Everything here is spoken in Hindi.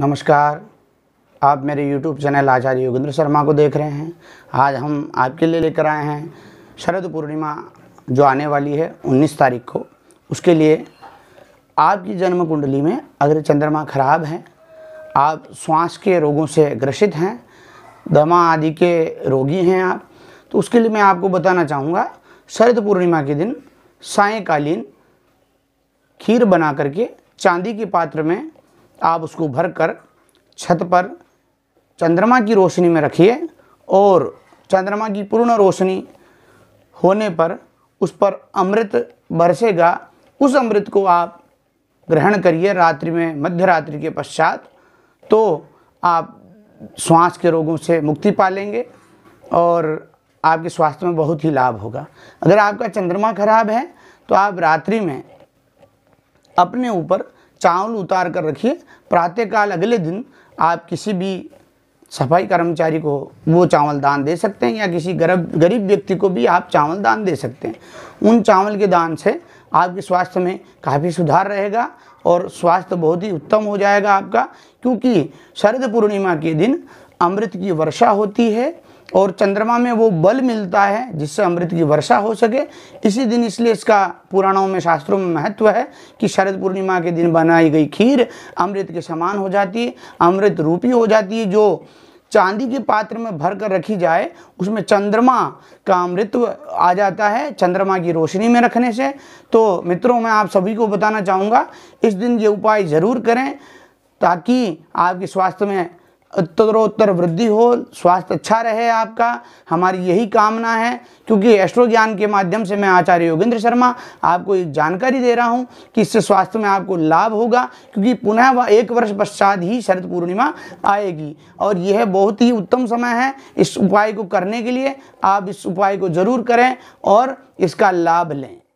नमस्कार आप मेरे YouTube चैनल आचार्य योगेंद्र शर्मा को देख रहे हैं आज हम आपके लिए लेकर आए हैं शरद पूर्णिमा जो आने वाली है 19 तारीख को उसके लिए आपकी जन्म कुंडली में अगर चंद्रमा खराब है आप श्वास के रोगों से ग्रसित हैं दमा आदि के रोगी हैं आप तो उसके लिए मैं आपको बताना चाहूँगा शरद पूर्णिमा के दिन सायकालीन खीर बना करके चांदी के पात्र में आप उसको भर कर छत पर चंद्रमा की रोशनी में रखिए और चंद्रमा की पूर्ण रोशनी होने पर उस पर अमृत बरसेगा उस अमृत को आप ग्रहण करिए रात्रि में मध्य रात्रि के पश्चात तो आप श्वास के रोगों से मुक्ति पा लेंगे और आपके स्वास्थ्य में बहुत ही लाभ होगा अगर आपका चंद्रमा खराब है तो आप रात्रि में अपने ऊपर चावल उतार कर रखिए प्रातःकाल अगले दिन आप किसी भी सफाई कर्मचारी को वो चावल दान दे सकते हैं या किसी गरब गरीब व्यक्ति को भी आप चावल दान दे सकते हैं उन चावल के दान से आपके स्वास्थ्य में काफ़ी सुधार रहेगा और स्वास्थ्य बहुत ही उत्तम हो जाएगा आपका क्योंकि शरद पूर्णिमा के दिन अमृत की वर्षा होती है और चंद्रमा में वो बल मिलता है जिससे अमृत की वर्षा हो सके इसी दिन इसलिए इसका पुराणों में शास्त्रों में महत्व है कि शरद पूर्णिमा के दिन बनाई गई खीर अमृत के समान हो जाती है अमृत रूपी हो जाती है जो चांदी के पात्र में भर कर रखी जाए उसमें चंद्रमा का अमृत आ जाता है चंद्रमा की रोशनी में रखने से तो मित्रों मैं आप सभी को बताना चाहूँगा इस दिन ये उपाय ज़रूर करें ताकि आपके स्वास्थ्य में उत्तरोत्तर वृद्धि हो स्वास्थ्य अच्छा रहे आपका हमारी यही कामना है क्योंकि एस्ट्रो ज्ञान के माध्यम से मैं आचार्य योगेंद्र शर्मा आपको एक जानकारी दे रहा हूँ कि इससे स्वास्थ्य में आपको लाभ होगा क्योंकि पुनः वह एक वर्ष पश्चात ही शरद पूर्णिमा आएगी और यह बहुत ही उत्तम समय है इस उपाय को करने के लिए आप इस उपाय को ज़रूर करें और इसका लाभ लें